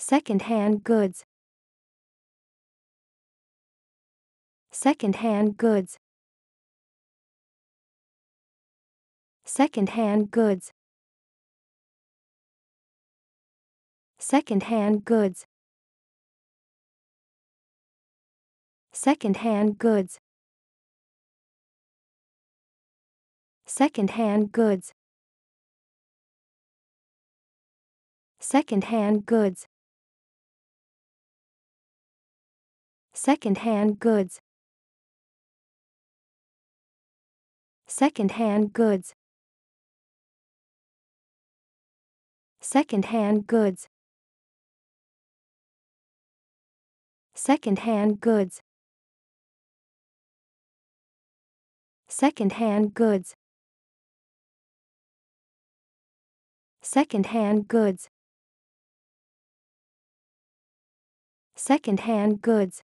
Second-hand goods. Second-hand goods. Second-hand goods. Second-hand goods. Second-hand goods. Second-hand goods. Second-hand goods. Second-hand goods. Second-hand goods. Second-hand goods. Second-hand goods. Second-hand goods. Second-hand goods. Second-hand goods.